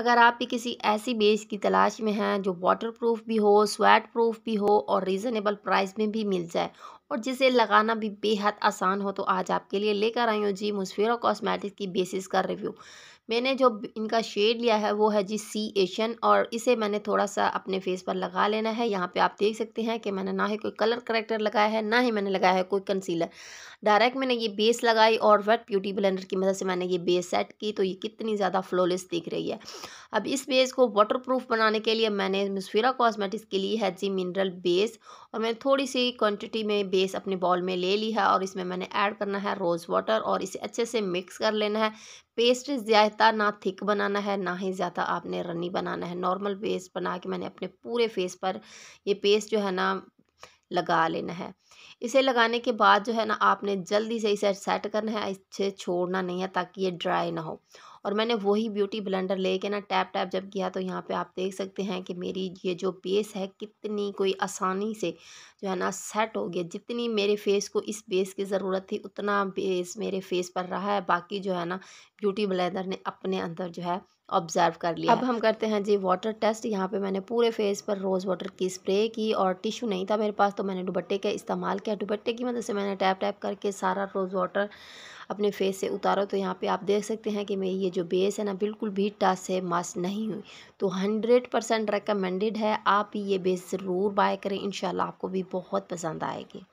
अगर आप भी किसी ऐसी बेस की तलाश में हैं जो वाटर प्रूफ भी हो स्वेट प्रूफ भी हो और रीज़नेबल प्राइस में भी मिल जाए और जिसे लगाना भी बेहद आसान हो तो आज आपके लिए लेकर आई हूँ जी मुसफिरा कॉस्मेटिक्स की बेसिस का रिव्यू मैंने जो इनका शेड लिया है वो है जी सी एशियन और इसे मैंने थोड़ा सा अपने फेस पर लगा लेना है यहाँ पे आप देख सकते हैं कि मैंने ना ही कोई कलर करेक्टर लगाया है ना ही मैंने लगाया है कोई कंसीलर डायरेक्ट मैंने ये बेस लगाई और वेट ब्यूटी ब्लेंडर की मदद से मैंने ये बेस सेट की तो ये कितनी ज़्यादा फ्लोलेस दिख रही है अब इस बेस को वाटर बनाने के लिए मैंने मुस्फेरा कॉस्मेटिक्स के लिए है जी मिनरल बेस और मैंने थोड़ी सी क्वान्टिटी में बेस अपने बॉल में ले ली है और इसमें मैंने ऐड करना है रोज़ वाटर और इसे अच्छे से मिक्स कर लेना है पेस्ट ज़्यादा ना थिक बनाना है ना ही ज़्यादा आपने रनी बनाना है नॉर्मल पेस्ट बना के मैंने अपने पूरे फेस पर ये पेस्ट जो है ना लगा लेना है इसे लगाने के बाद जो है ना आपने जल्दी से इसे सेट करना है इसे छोड़ना नहीं है ताकि ये ड्राई ना हो और मैंने वही ब्यूटी ब्लेंडर लेके ना टैप टैप जब किया तो यहाँ पे आप देख सकते हैं कि मेरी ये जो बेस है कितनी कोई आसानी से जो है ना सेट हो गया जितनी मेरे फेस को इस बेस की ज़रूरत थी उतना बेस मेरे फेस पर रहा है बाकी जो है ना ब्यूटी ब्लेंडर ने अपने अंदर जो है ऑब्जर्व कर लिया अब हम करते हैं जी वाटर टेस्ट यहाँ पे मैंने पूरे फेस पर रोज़ वाटर की स्प्रे की और टिश्यू नहीं था मेरे पास तो मैंने दुबट्टे का इस्तेमाल किया दुबट्टे की मदद मतलब से मैंने टैप टैप करके सारा रोज़ वाटर अपने फेस से उतारो तो यहाँ पे आप देख सकते हैं कि मेरी ये जो बेस है ना बिल्कुल भी टस है मास नहीं हुई तो हंड्रेड परसेंट रिकमेंडेड है आप ये बेस ज़रूर बाय करें इन आपको भी बहुत पसंद आएगी